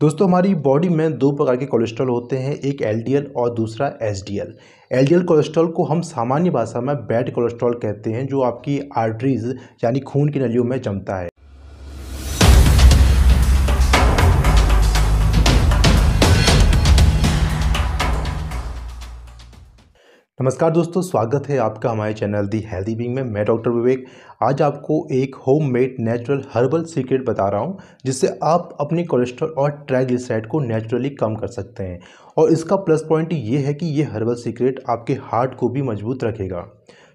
दोस्तों हमारी बॉडी में दो प्रकार के कोलेस्ट्रॉल होते हैं एक एलडीएल और दूसरा एसडीएल एलडीएल कोलेस्ट्रॉल को हम सामान्य भाषा में बैड कोलेस्ट्रॉल कहते हैं जो आपकी आर्टरीज यानी खून की नलियों में जमता है नमस्कार दोस्तों स्वागत है आपका हमारे चैनल दी हेल्दी बिंग में मैं डॉक्टर विवेक आज आपको एक होममेड नेचुरल हर्बल सीक्रेट बता रहा हूँ जिससे आप अपने कोलेस्ट्रॉल और ट्राइग्लिसराइड को नेचुरली कम कर सकते हैं और इसका प्लस पॉइंट ये है कि ये हर्बल सीक्रेट आपके हार्ट को भी मजबूत रखेगा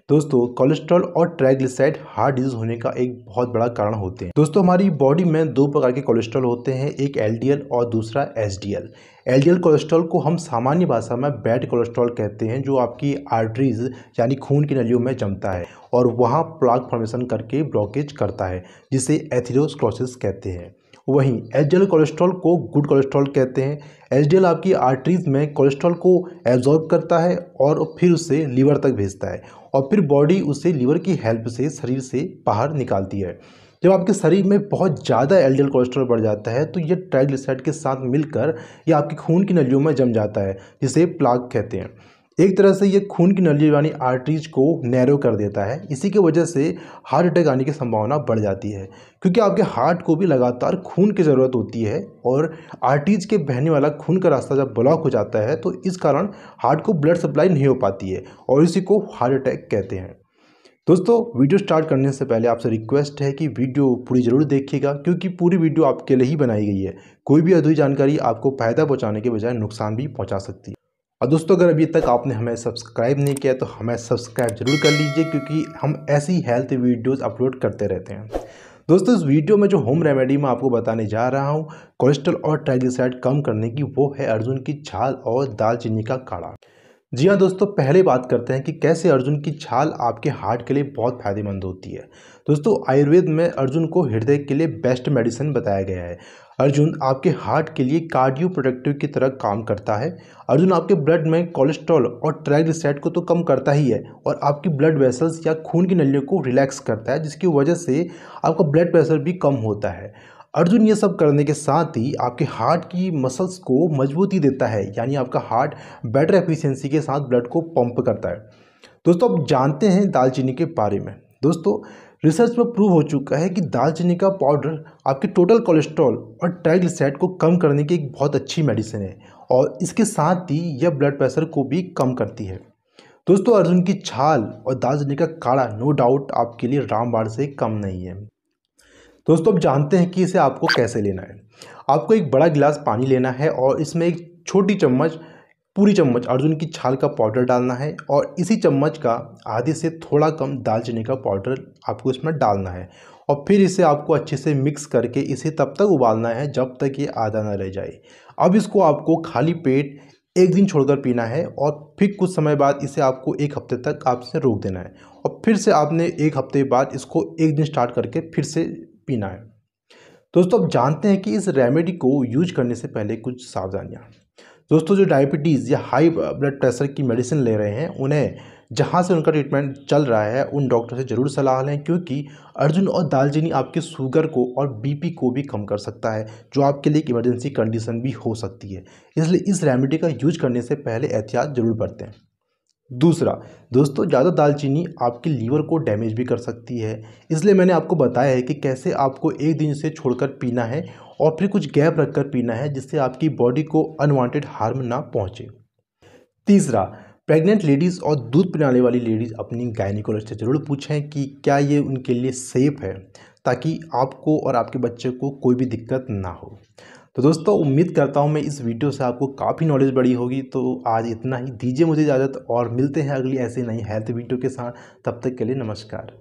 दोस्तों कोलेस्ट्रॉल और ट्राइग्लिसराइड हार्ट डिजीज होने का एक बहुत बड़ा कारण होते हैं दोस्तों हमारी बॉडी में दो प्रकार के कोलेस्ट्रॉल होते हैं एक एलडीएल और दूसरा एसडीएल एलडीएल कोलेस्ट्रॉल को हम सामान्य भाषा में बैड कोलेस्ट्रॉल कहते हैं जो आपकी आर्टरीज यानी खून की नलियों में जमता है और वहाँ प्लाक फॉर्मेशन करके ब्लॉकेज करता है जिसे एथिरोस्क्रोसिस कहते हैं वहीं एच कोलेस्ट्रॉल को गुड कोलेस्ट्रॉल कहते हैं एच आपकी आर्टरीज में कोलेस्ट्रॉल को एब्जॉर्ब करता है और फिर उसे लीवर तक भेजता है और फिर बॉडी उसे लीवर की हेल्प से शरीर से बाहर निकालती है जब आपके शरीर में बहुत ज़्यादा एल कोलेस्ट्रॉल बढ़ जाता है तो ये ट्राइग्लिसराइड के साथ मिलकर यह आपकी खून की नलियों में जम जाता है जिसे प्लाग कहते हैं एक तरह से ये खून की नली यानी आर्टरीज को नैरो कर देता है इसी की वजह से हार्ट अटैक आने की संभावना बढ़ जाती है क्योंकि आपके हार्ट को भी लगातार खून की ज़रूरत होती है और आर्टरीज के बहने वाला खून का रास्ता जब ब्लॉक हो जाता है तो इस कारण हार्ट को ब्लड सप्लाई नहीं हो पाती है और इसी को हार्ट अटैक कहते हैं दोस्तों वीडियो स्टार्ट करने से पहले आपसे रिक्वेस्ट है कि वीडियो पूरी ज़रूर देखिएगा क्योंकि पूरी वीडियो आपके लिए ही बनाई गई है कोई भी अधूरी जानकारी आपको फायदा पहुंचाने के बजाय नुकसान भी पहुंचा सकती है और दोस्तों अगर अभी तक आपने हमें सब्सक्राइब नहीं किया तो हमें सब्सक्राइब जरूर कर लीजिए क्योंकि हम ऐसी हेल्थ वीडियोस अपलोड करते रहते हैं दोस्तों इस वीडियो में जो होम रेमेडी मैं आपको बताने जा रहा हूँ कोलेस्ट्रॉल और ट्राइग्लिसराइड कम करने की वो है अर्जुन की छाल और दालचीनी का काढ़ा जी हाँ दोस्तों पहले बात करते हैं कि कैसे अर्जुन की छाल आपके हार्ट के लिए बहुत फायदेमंद होती है दोस्तों आयुर्वेद में अर्जुन को हृदय के लिए बेस्ट मेडिसिन बताया गया है अर्जुन आपके हार्ट के लिए कार्डियो प्रोडक्टिव की तरह काम करता है अर्जुन आपके ब्लड में कोलेस्ट्रॉल और ट्राइग्लिसराइड को तो कम करता ही है और आपकी ब्लड वेसल्स या खून की नलियों को रिलैक्स करता है जिसकी वजह से आपका ब्लड प्रेशर भी कम होता है अर्जुन ये सब करने के साथ ही आपके हार्ट की मसल्स को मजबूती देता है यानी आपका हार्ट बेटर एफिशेंसी के साथ ब्लड को पंप करता है दोस्तों आप जानते हैं दालचीनी के बारे में दोस्तों रिसर्च में प्रूव हो चुका है कि दालचीनी का पाउडर आपके टोटल कोलेस्ट्रॉल और ट्राइग्लिसराइड को कम करने की एक बहुत अच्छी मेडिसिन है और इसके साथ ही यह ब्लड प्रेशर को भी कम करती है दोस्तों अर्जुन की छाल और दालचीनी का काढ़ा नो डाउट आपके लिए रामबाण से कम नहीं है दोस्तों अब जानते हैं कि इसे आपको कैसे लेना है आपको एक बड़ा गिलास पानी लेना है और इसमें एक छोटी चम्मच पूरी चम्मच अर्जुन की छाल का पाउडर डालना है और इसी चम्मच का आधे से थोड़ा कम दालचीनी का पाउडर आपको इसमें डालना है और फिर इसे आपको अच्छे से मिक्स करके इसे तब तक उबालना है जब तक ये आधा ना रह जाए अब इसको आपको खाली पेट एक दिन छोड़कर पीना है और फिर कुछ समय बाद इसे आपको एक हफ्ते तक आपसे रोक देना है और फिर से आपने एक हफ्ते बाद इसको एक दिन स्टार्ट करके फिर से पीना है दोस्तों आप जानते हैं कि इस रेमेडी को यूज करने से पहले कुछ सावधानियाँ दोस्तों जो डायबिटीज़ या हाई ब्लड प्रेशर की मेडिसिन ले रहे हैं उन्हें जहाँ से उनका ट्रीटमेंट चल रहा है उन डॉक्टर से ज़रूर सलाह लें क्योंकि अर्जुन और दालचीनी आपके शुगर को और बीपी को भी कम कर सकता है जो आपके लिए एक इमरजेंसी कंडीशन भी हो सकती है इसलिए इस रेमेडी का यूज करने से पहले एहतियात ज़रूर बरतें दूसरा दोस्तों ज़्यादा दालचीनी आपके लीवर को डैमेज भी कर सकती है इसलिए मैंने आपको बताया है कि कैसे आपको एक दिन से छोड़कर पीना है और फिर कुछ गैप रखकर पीना है जिससे आपकी बॉडी को अनवांटेड हार्म ना पहुँचे तीसरा प्रेग्नेंट लेडीज़ और दूध पिलाने वाली लेडीज़ अपनी गायनिकोलॉजिस्ट से ज़रूर पूछें कि क्या ये उनके लिए सेफ़ है ताकि आपको और आपके बच्चे को कोई भी दिक्कत ना हो तो दोस्तों उम्मीद करता हूँ मैं इस वीडियो से आपको काफ़ी नॉलेज बढ़ी होगी तो आज इतना ही दीजिए मुझे इजाज़त और मिलते हैं अगली ऐसे नई हेल्थ वीडियो के साथ तब तक के लिए नमस्कार